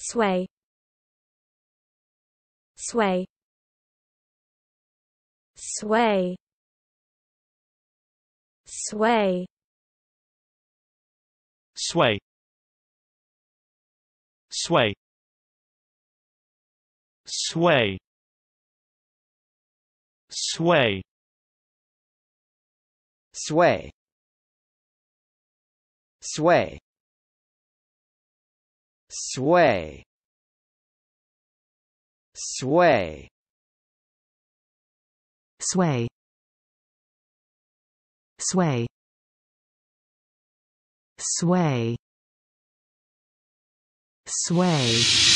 sway sway sway sway sway sway sway sway sway sway sway sway sway sway sway sway